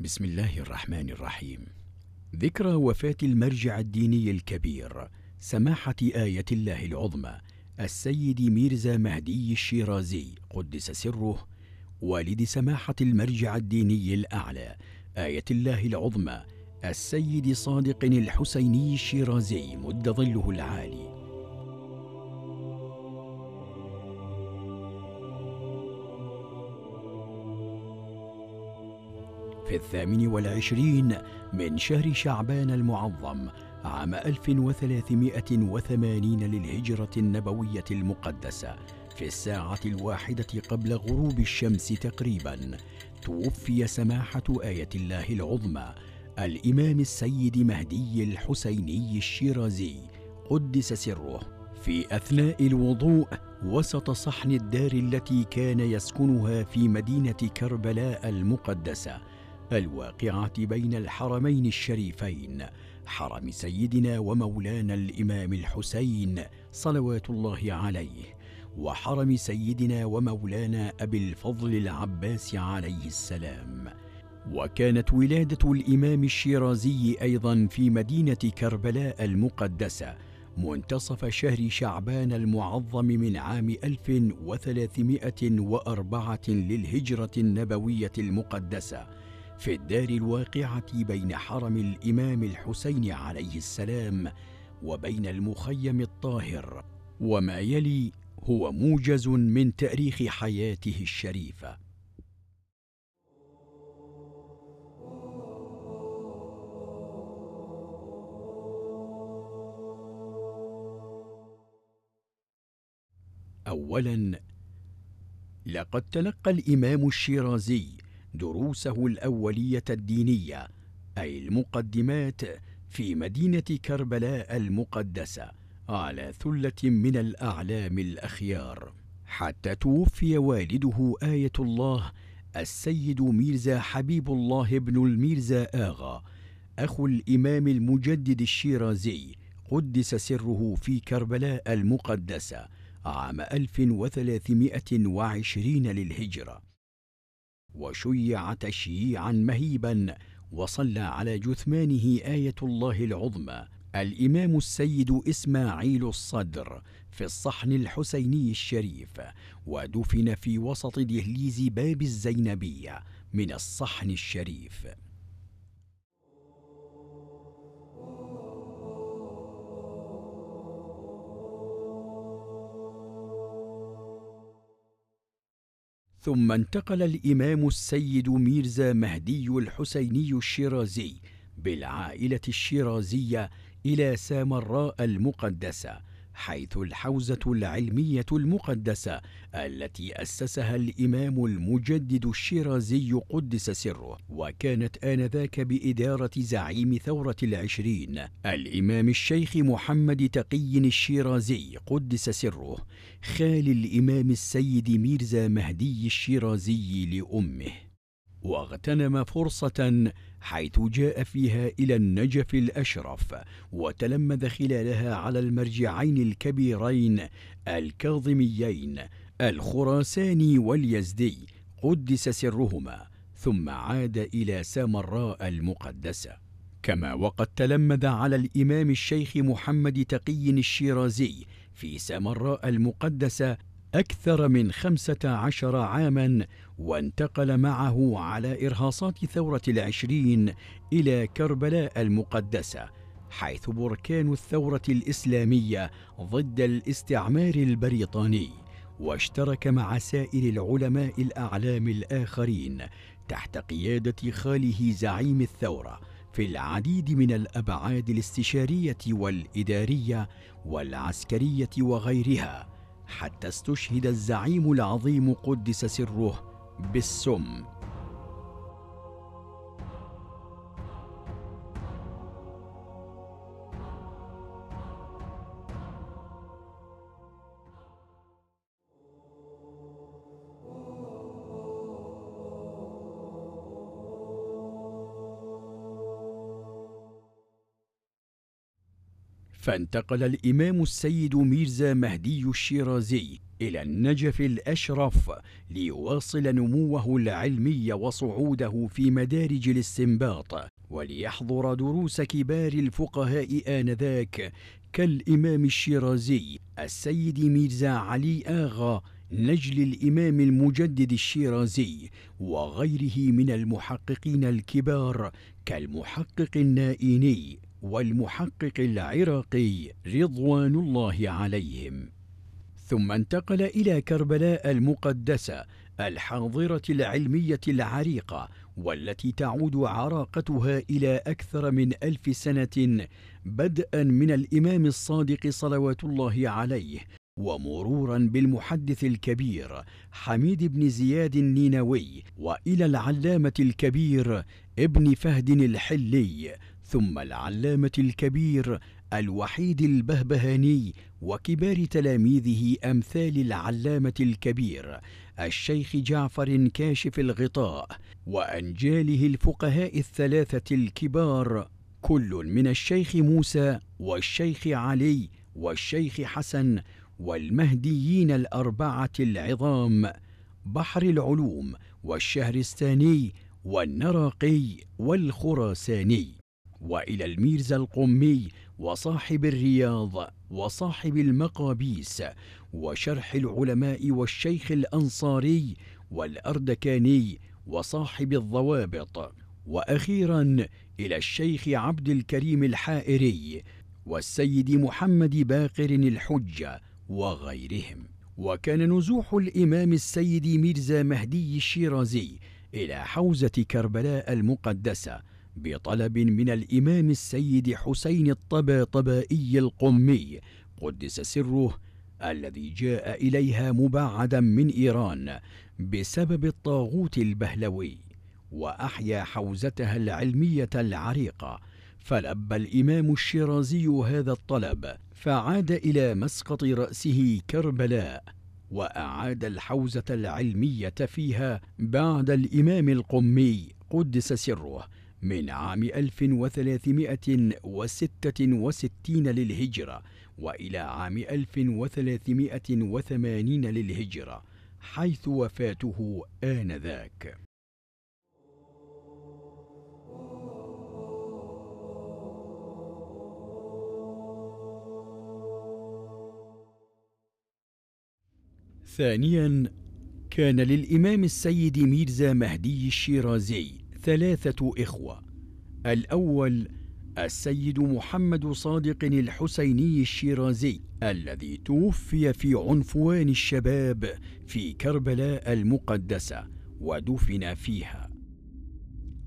بسم الله الرحمن الرحيم ذكرى وفاة المرجع الديني الكبير سماحة آية الله العظمى السيد ميرزا مهدي الشيرازي قدس سره والد سماحة المرجع الديني الأعلى آية الله العظمى السيد صادق الحسيني الشيرازي مد ظله العالي في الثامن والعشرين من شهر شعبان المعظم عام 1380 للهجرة النبوية المقدسة في الساعة الواحدة قبل غروب الشمس تقريبا توفي سماحة آية الله العظمى الإمام السيد مهدي الحسيني الشيرازي قدس سره في أثناء الوضوء وسط صحن الدار التي كان يسكنها في مدينة كربلاء المقدسة الواقعة بين الحرمين الشريفين حرم سيدنا ومولانا الإمام الحسين صلوات الله عليه وحرم سيدنا ومولانا أبي الفضل العباس عليه السلام وكانت ولادة الإمام الشيرازي أيضا في مدينة كربلاء المقدسة منتصف شهر شعبان المعظم من عام 1304 للهجرة النبوية المقدسة في الدار الواقعه بين حرم الامام الحسين عليه السلام وبين المخيم الطاهر وما يلي هو موجز من تاريخ حياته الشريفه اولا لقد تلقى الامام الشيرازي دروسه الاوليه الدينيه اي المقدمات في مدينه كربلاء المقدسه على ثله من الاعلام الاخيار حتى توفي والده ايه الله السيد ميرزا حبيب الله بن الميرزا اغا اخو الامام المجدد الشيرازي قدس سره في كربلاء المقدسه عام 1320 للهجره وشيع تشييعا مهيبا وصلى على جثمانه آية الله العظمى الإمام السيد إسماعيل الصدر في الصحن الحسيني الشريف ودفن في وسط دهليز باب الزينبية من الصحن الشريف ثم انتقل الامام السيد ميرزا مهدي الحسيني الشيرازي بالعائله الشيرازيه الى سامراء المقدسه حيث الحوزة العلمية المقدسة التي أسسها الإمام المجدد الشيرازي قدس سره، وكانت آنذاك بإدارة زعيم ثورة العشرين الإمام الشيخ محمد تقي الشيرازي قدس سره، خال الإمام السيد ميرزا مهدي الشيرازي لأمه. واغتنم فرصة حيث جاء فيها إلى النجف الأشرف وتلمذ خلالها على المرجعين الكبيرين الكاظميين الخراساني واليزدي قدس سرهما ثم عاد إلى سامراء المقدسة كما وقد تلمذ على الإمام الشيخ محمد تقي الشيرازي في سامراء المقدسة أكثر من خمسة عشر عاما وانتقل معه على إرهاصات ثورة العشرين إلى كربلاء المقدسة حيث بركان الثورة الإسلامية ضد الاستعمار البريطاني واشترك مع سائر العلماء الأعلام الآخرين تحت قيادة خاله زعيم الثورة في العديد من الأبعاد الاستشارية والإدارية والعسكرية وغيرها حتى استشهد الزعيم العظيم قدس سره بالسم فانتقل الإمام السيد ميرزا مهدي الشيرازي إلى النجف الأشرف ليواصل نموه العلمي وصعوده في مدارج الاستنباط وليحضر دروس كبار الفقهاء آنذاك كالإمام الشيرازي السيد ميرزا علي آغا نجل الإمام المجدد الشيرازي وغيره من المحققين الكبار كالمحقق النائيني والمحقق العراقي رضوان الله عليهم ثم انتقل الى كربلاء المقدسه الحاضره العلميه العريقه والتي تعود عراقتها الى اكثر من الف سنه بدءا من الامام الصادق صلوات الله عليه ومرورا بالمحدث الكبير حميد بن زياد النينوي والى العلامه الكبير ابن فهد الحلي ثم العلامة الكبير الوحيد البهبهاني وكبار تلاميذه أمثال العلامة الكبير الشيخ جعفر كاشف الغطاء وأنجاله الفقهاء الثلاثة الكبار كل من الشيخ موسى والشيخ علي والشيخ حسن والمهديين الأربعة العظام بحر العلوم والشهرستاني والنراقي والخراساني والى الميرزا القمي وصاحب الرياض وصاحب المقابيس وشرح العلماء والشيخ الانصاري والاردكاني وصاحب الضوابط واخيرا الى الشيخ عبد الكريم الحائري والسيد محمد باقر الحجه وغيرهم وكان نزوح الامام السيد ميرزا مهدي الشيرازي الى حوزه كربلاء المقدسه بطلب من الإمام السيد حسين الطباطبائي القمي قدس سره الذي جاء إليها مبعدا من إيران بسبب الطاغوت البهلوي وأحيا حوزتها العلمية العريقة فلبى الإمام الشيرازي هذا الطلب فعاد إلى مسقط رأسه كربلاء وأعاد الحوزة العلمية فيها بعد الإمام القمي قدس سره من عام 1366 للهجرة وإلى عام 1380 للهجرة حيث وفاته آنذاك ثانيا كان للإمام السيد ميرزا مهدي الشيرازي ثلاثة إخوة الأول السيد محمد صادق الحسيني الشيرازي الذي توفي في عنفوان الشباب في كربلاء المقدسة ودفن فيها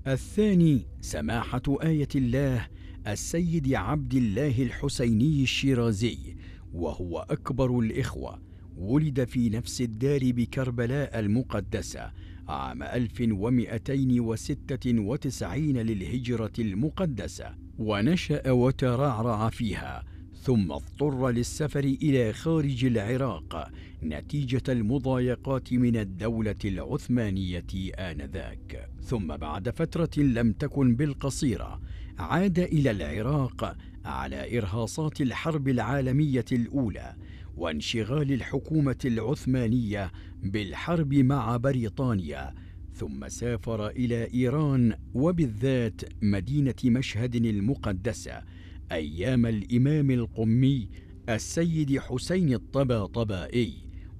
الثاني سماحة آية الله السيد عبد الله الحسيني الشيرازي وهو أكبر الإخوة ولد في نفس الدار بكربلاء المقدسة عام 1296 للهجرة المقدسة ونشأ وترعرع فيها ثم اضطر للسفر إلى خارج العراق نتيجة المضايقات من الدولة العثمانية آنذاك ثم بعد فترة لم تكن بالقصيرة عاد إلى العراق على إرهاصات الحرب العالمية الأولى وانشغال الحكومه العثمانيه بالحرب مع بريطانيا ثم سافر الى ايران وبالذات مدينه مشهد المقدسه ايام الامام القمي السيد حسين الطباطبائي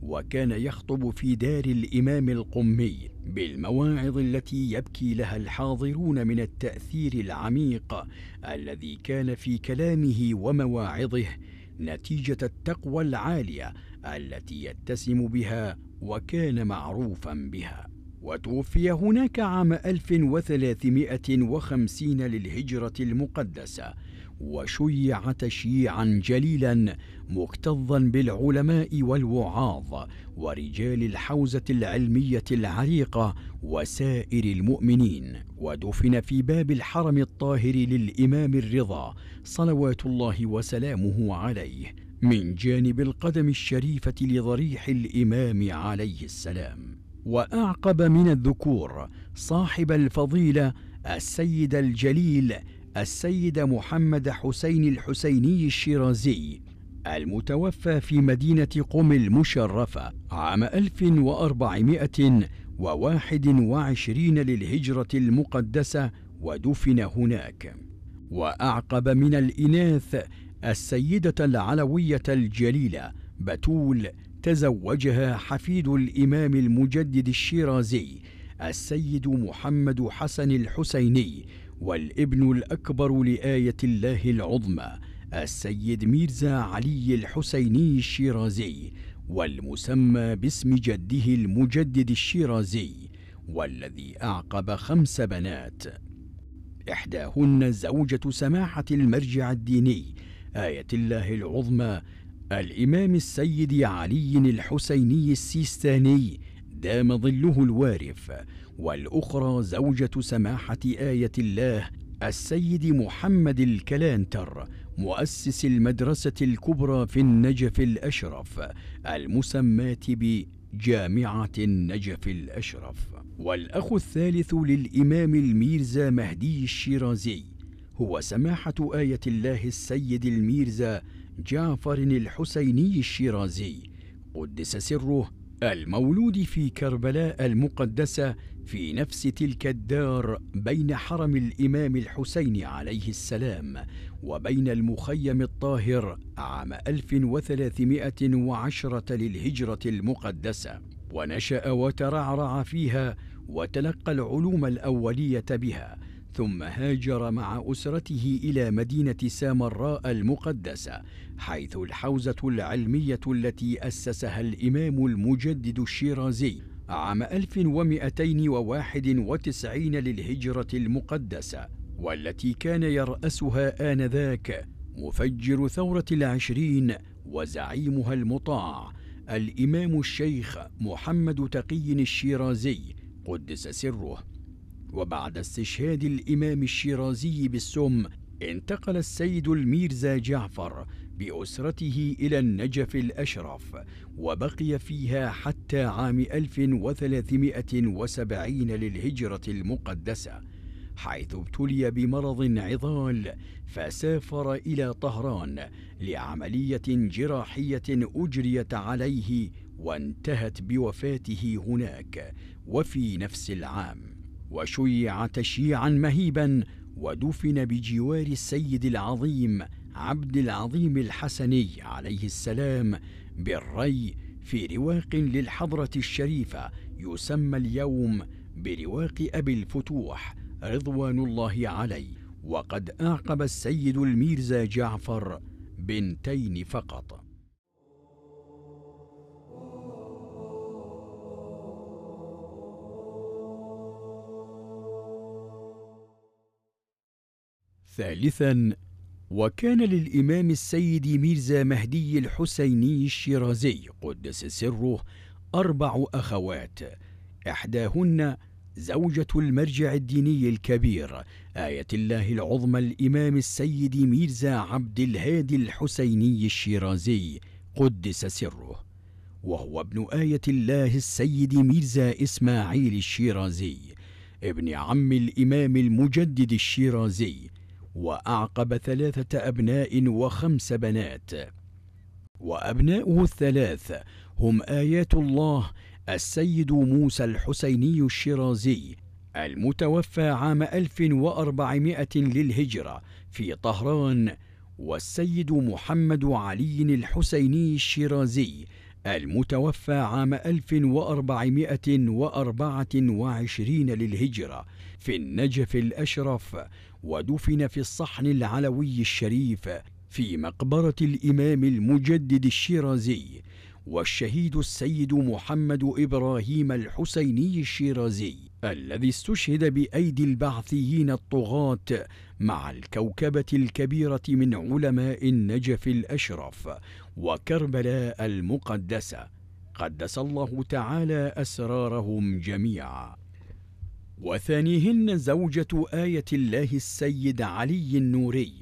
وكان يخطب في دار الامام القمي بالمواعظ التي يبكي لها الحاضرون من التاثير العميق الذي كان في كلامه ومواعظه نتيجة التقوى العالية التي يتسم بها وكان معروفا بها وتوفي هناك عام 1350 للهجرة المقدسة وشيع تشييعا جليلا مكتظا بالعلماء والوعاظ ورجال الحوزه العلميه العريقه وسائر المؤمنين ودفن في باب الحرم الطاهر للامام الرضا صلوات الله وسلامه عليه من جانب القدم الشريفه لضريح الامام عليه السلام واعقب من الذكور صاحب الفضيله السيد الجليل السيد محمد حسين الحسيني الشيرازي المتوفى في مدينة قم المشرفة عام 1421 للهجرة المقدسة ودفن هناك وأعقب من الإناث السيدة العلوية الجليلة بتول تزوجها حفيد الإمام المجدد الشيرازي السيد محمد حسن الحسيني والابن الأكبر لآية الله العظمى السيد ميرزا علي الحسيني الشيرازي والمسمى باسم جده المجدد الشيرازي والذي أعقب خمس بنات إحداهن زوجة سماحة المرجع الديني آية الله العظمى الإمام السيد علي الحسيني السيستاني دام ظله الوارف والأخرى زوجة سماحة آية الله السيد محمد الكلانتر مؤسس المدرسة الكبرى في النجف الأشرف المسماة بجامعة النجف الأشرف والأخ الثالث للإمام الميرزا مهدي الشيرازي هو سماحة آية الله السيد الميرزا جعفر الحسيني الشيرازي قدس سره المولود في كربلاء المقدسة في نفس تلك الدار بين حرم الامام الحسين عليه السلام وبين المخيم الطاهر عام 1310 للهجره المقدسه ونشا وترعرع فيها وتلقى العلوم الاوليه بها ثم هاجر مع اسرته الى مدينه سامراء المقدسه حيث الحوزه العلميه التي اسسها الامام المجدد الشيرازي عام 1291 للهجرة المقدسة والتي كان يرأسها آنذاك مفجر ثورة العشرين وزعيمها المطاع الإمام الشيخ محمد تقي الشيرازي قدس سره وبعد استشهاد الإمام الشيرازي بالسم انتقل السيد الميرزا جعفر بأسرته إلى النجف الأشرف وبقي فيها حتى عام 1370 للهجرة المقدسة حيث ابتلي بمرض عضال فسافر إلى طهران لعملية جراحية أجريت عليه وانتهت بوفاته هناك وفي نفس العام وشيع تشييعا مهيبا ودفن بجوار السيد العظيم عبد العظيم الحسني عليه السلام بالري في رواق للحضرة الشريفة يسمى اليوم برواق أبي الفتوح رضوان الله عليه وقد أعقب السيد الميرزا جعفر بنتين فقط ثالثا وكان للإمام السيد ميرزا مهدي الحسيني الشيرازي قدس سره أربع أخوات إحداهن زوجة المرجع الديني الكبير آية الله العظمى الإمام السيد ميرزا عبد الهادي الحسيني الشيرازي قدس سره وهو ابن آية الله السيد ميرزا إسماعيل الشيرازي ابن عم الإمام المجدد الشيرازي وأعقب ثلاثة أبناء وخمس بنات وأبناؤه الثلاث هم آيات الله السيد موسى الحسيني الشيرازي المتوفى عام 1400 للهجرة في طهران والسيد محمد علي الحسيني الشيرازي المتوفى عام 1424 للهجرة في النجف الأشرف ودفن في الصحن العلوي الشريف في مقبرة الإمام المجدد الشيرازي والشهيد السيد محمد إبراهيم الحسيني الشيرازي الذي استشهد بأيدي البعثيين الطغاة مع الكوكبة الكبيرة من علماء النجف الأشرف وكربلاء المقدسة قدس الله تعالى أسرارهم جميعا وثانيهن زوجة آية الله السيد علي النوري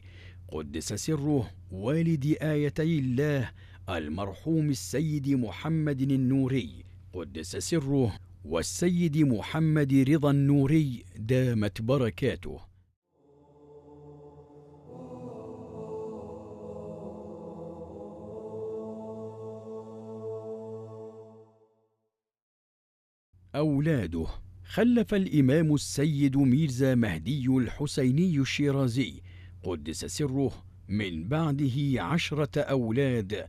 قدس سره والد آيتي الله المرحوم السيد محمد النوري قدس سره والسيد محمد رضا النوري دامت بركاته اولاده خلف الإمام السيد ميرزا مهدي الحسيني الشيرازي قدس سره من بعده عشرة أولاد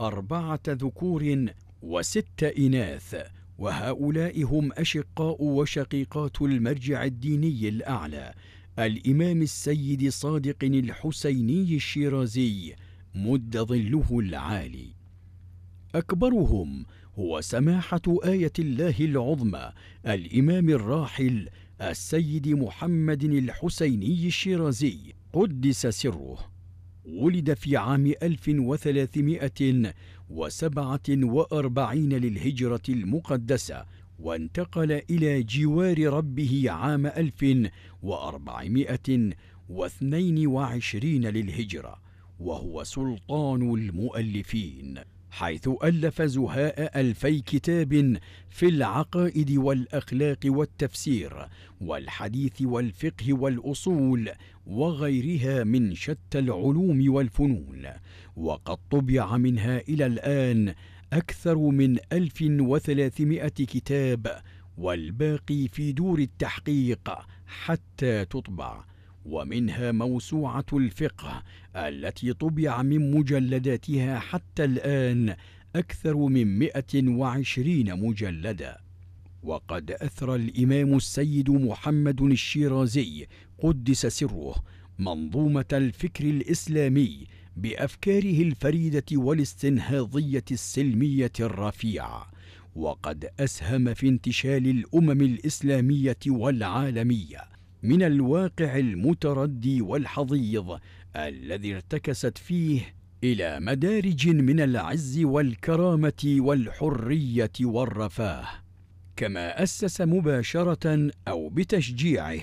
أربعة ذكور وست إناث وهؤلاء هم أشقاء وشقيقات المرجع الديني الأعلى الإمام السيد صادق الحسيني الشيرازي مد ظله العالي أكبرهم هو سماحة آية الله العظمى الإمام الراحل السيد محمد الحسيني الشيرازي قدس سره ولد في عام 1347 للهجرة المقدسة وانتقل إلى جوار ربه عام 1422 للهجرة وهو سلطان المؤلفين حيث ألف زهاء ألفي كتاب في العقائد والأخلاق والتفسير والحديث والفقه والأصول وغيرها من شتى العلوم والفنون وقد طبع منها إلى الآن أكثر من ألف وثلاثمائة كتاب والباقي في دور التحقيق حتى تطبع ومنها موسوعه الفقه التي طبع من مجلداتها حتى الان اكثر من 120 مجلدا وقد اثرى الامام السيد محمد الشيرازي قدس سره منظومه الفكر الاسلامي بافكاره الفريده والاستنهاضيه السلميه الرفيعه وقد اسهم في انتشال الامم الاسلاميه والعالميه من الواقع المتردي والحضيض الذي ارتكست فيه الى مدارج من العز والكرامه والحريه والرفاه كما اسس مباشره او بتشجيعه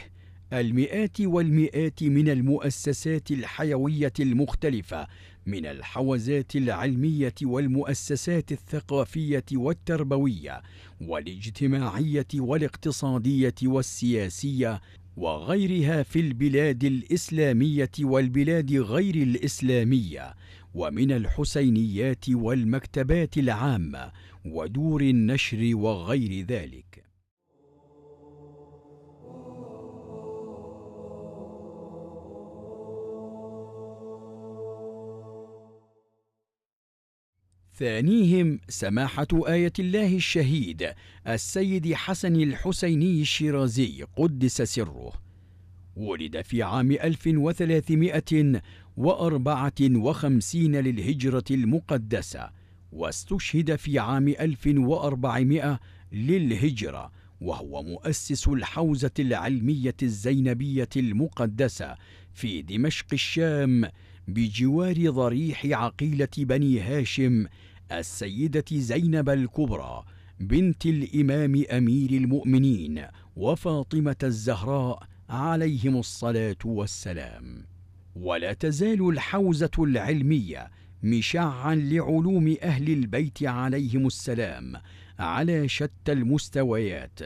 المئات والمئات من المؤسسات الحيويه المختلفه من الحوزات العلميه والمؤسسات الثقافيه والتربويه والاجتماعيه والاقتصاديه والسياسيه وغيرها في البلاد الاسلاميه والبلاد غير الاسلاميه ومن الحسينيات والمكتبات العامه ودور النشر وغير ذلك ثانيهم سماحة آية الله الشهيد السيد حسن الحسيني الشيرازي قدس سره ولد في عام 1354 للهجرة المقدسة واستشهد في عام 1400 للهجرة وهو مؤسس الحوزة العلمية الزينبية المقدسة في دمشق الشام بجوار ضريح عقيلة بني هاشم السيدة زينب الكبرى بنت الإمام أمير المؤمنين وفاطمة الزهراء عليهم الصلاة والسلام. ولا تزال الحوزة العلمية مشعا لعلوم أهل البيت عليهم السلام على شتى المستويات،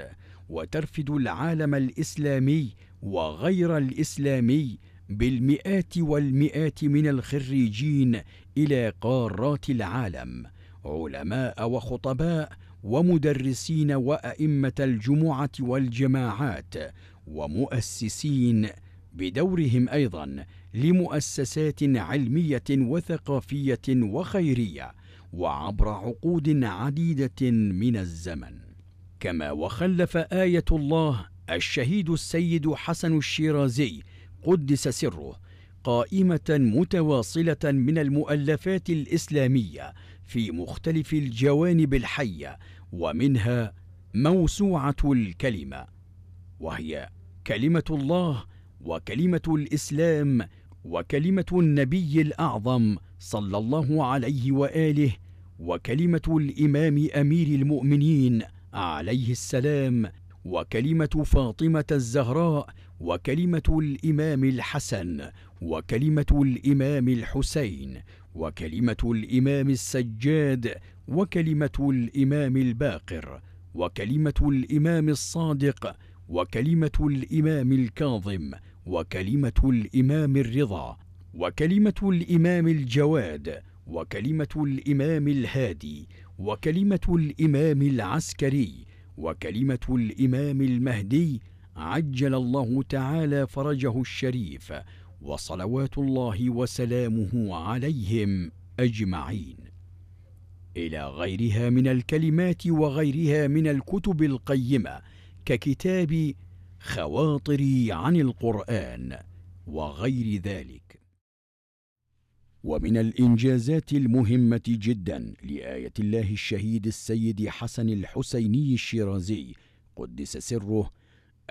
وترفد العالم الإسلامي وغير الإسلامي بالمئات والمئات من الخريجين الى قارات العالم علماء وخطباء ومدرسين وائمه الجمعه والجماعات ومؤسسين بدورهم ايضا لمؤسسات علميه وثقافيه وخيريه وعبر عقود عديده من الزمن كما وخلف ايه الله الشهيد السيد حسن الشيرازي قدس سره قائمه متواصله من المؤلفات الاسلاميه في مختلف الجوانب الحيه ومنها موسوعه الكلمه وهي كلمه الله وكلمه الاسلام وكلمه النبي الاعظم صلى الله عليه واله وكلمه الامام امير المؤمنين عليه السلام وكلمه فاطمه الزهراء وكلمه الامام الحسن وكلمه الامام الحسين وكلمه الامام السجاد وكلمه الامام الباقر وكلمه الامام الصادق وكلمه الامام الكاظم وكلمه الامام الرضا وكلمه الامام الجواد وكلمه الامام الهادي وكلمه الامام العسكري وكلمه الامام المهدي عجل الله تعالى فرجه الشريف وصلوات الله وسلامه عليهم اجمعين الى غيرها من الكلمات وغيرها من الكتب القيمه ككتاب خواطري عن القران وغير ذلك ومن الانجازات المهمه جدا لايه الله الشهيد السيد حسن الحسيني الشيرازي قدس سره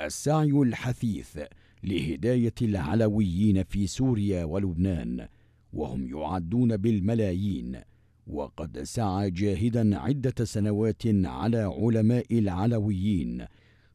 السعي الحثيث لهدايه العلويين في سوريا ولبنان وهم يعدون بالملايين وقد سعى جاهدا عده سنوات على علماء العلويين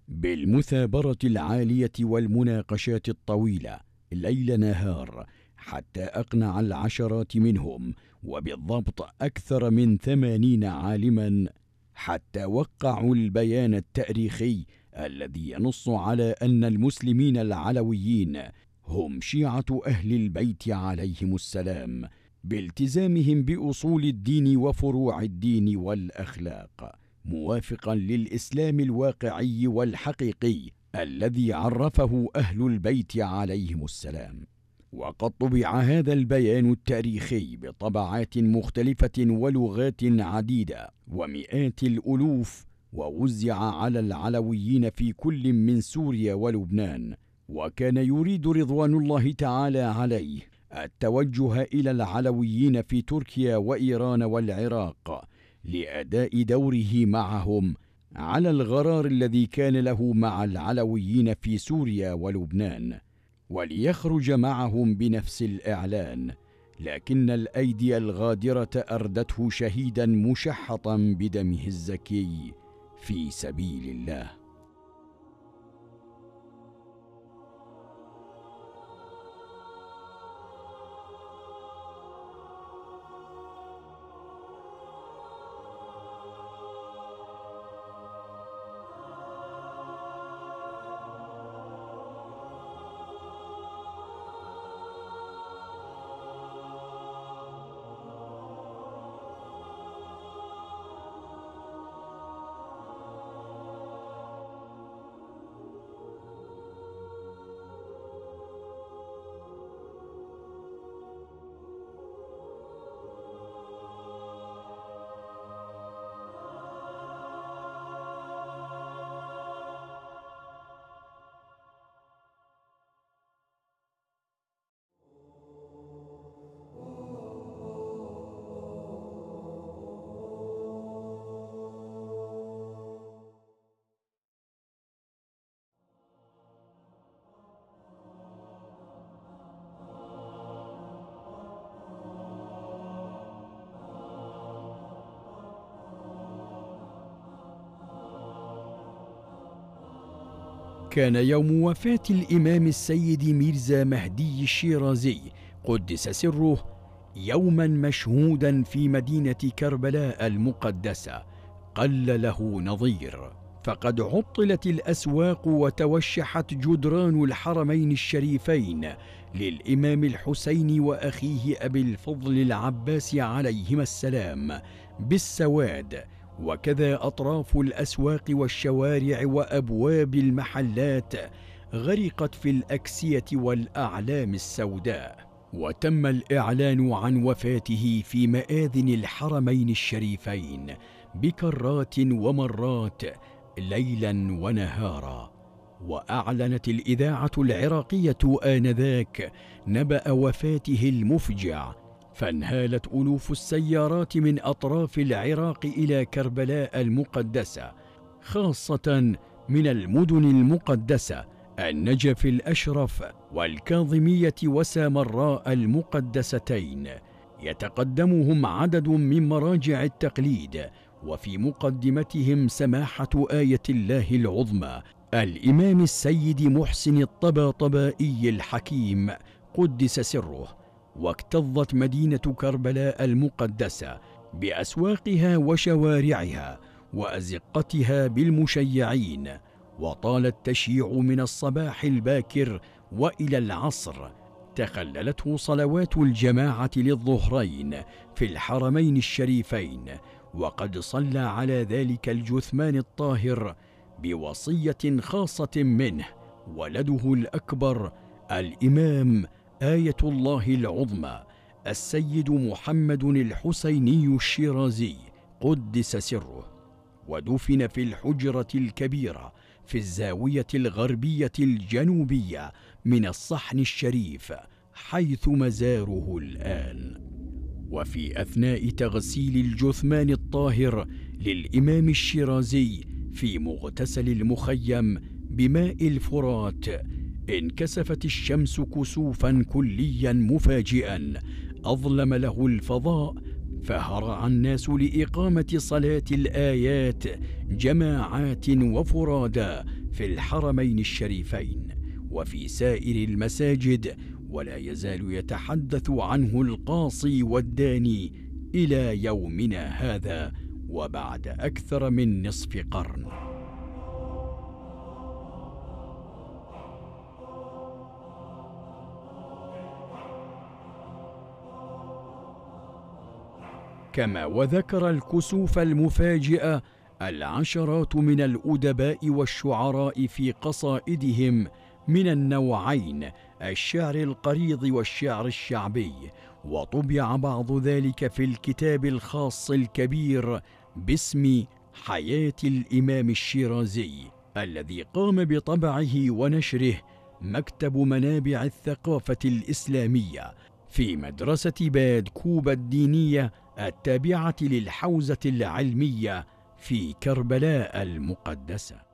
بالمثابره العاليه والمناقشات الطويله ليل نهار حتى أقنع العشرات منهم وبالضبط أكثر من ثمانين عالما حتى وقعوا البيان التاريخي الذي ينص على أن المسلمين العلويين هم شيعة أهل البيت عليهم السلام بالتزامهم بأصول الدين وفروع الدين والأخلاق موافقا للإسلام الواقعي والحقيقي الذي عرفه أهل البيت عليهم السلام وقد طبع هذا البيان التاريخي بطبعات مختلفة ولغات عديدة ومئات الألوف ووزع على العلويين في كل من سوريا ولبنان وكان يريد رضوان الله تعالى عليه التوجه الى العلويين في تركيا وايران والعراق لاداء دوره معهم على الغرار الذي كان له مع العلويين في سوريا ولبنان وليخرج معهم بنفس الاعلان لكن الايدي الغادره اردته شهيدا مشحطا بدمه الزكي في سبيل الله كان يوم وفاة الإمام السيد ميرزا مهدي الشيرازي قدس سره يوما مشهودا في مدينة كربلاء المقدسة قل له نظير فقد عطلت الأسواق وتوشحت جدران الحرمين الشريفين للإمام الحسين وأخيه أبي الفضل العباس عليهما السلام بالسواد وكذا اطراف الاسواق والشوارع وابواب المحلات غرقت في الاكسيه والاعلام السوداء وتم الاعلان عن وفاته في ماذن الحرمين الشريفين بكرات ومرات ليلا ونهارا واعلنت الاذاعه العراقيه انذاك نبا وفاته المفجع فانهالت الوف السيارات من اطراف العراق الى كربلاء المقدسه خاصه من المدن المقدسه النجف الاشرف والكاظميه وسامراء المقدستين يتقدمهم عدد من مراجع التقليد وفي مقدمتهم سماحه ايه الله العظمى الامام السيد محسن الطباطبائي الحكيم قدس سره واكتظت مدينه كربلاء المقدسه باسواقها وشوارعها وازقتها بالمشيعين وطال التشيع من الصباح الباكر والى العصر تخللته صلوات الجماعه للظهرين في الحرمين الشريفين وقد صلى على ذلك الجثمان الطاهر بوصيه خاصه منه ولده الاكبر الامام آية الله العظمى السيد محمد الحسيني الشيرازي قدس سره ودفن في الحجرة الكبيرة في الزاوية الغربية الجنوبية من الصحن الشريف حيث مزاره الآن. وفي أثناء تغسيل الجثمان الطاهر للإمام الشيرازي في مغتسل المخيم بماء الفرات انكسفت الشمس كسوفا كليا مفاجئا اظلم له الفضاء فهرع الناس لاقامه صلاه الايات جماعات وفرادى في الحرمين الشريفين وفي سائر المساجد ولا يزال يتحدث عنه القاصي والداني الى يومنا هذا وبعد اكثر من نصف قرن كما وذكر الكسوف المفاجئه العشرات من الادباء والشعراء في قصائدهم من النوعين الشعر القريض والشعر الشعبي وطبع بعض ذلك في الكتاب الخاص الكبير باسم حياه الامام الشيرازي الذي قام بطبعه ونشره مكتب منابع الثقافه الاسلاميه في مدرسه باد كوبا الدينيه التابعه للحوزه العلميه في كربلاء المقدسه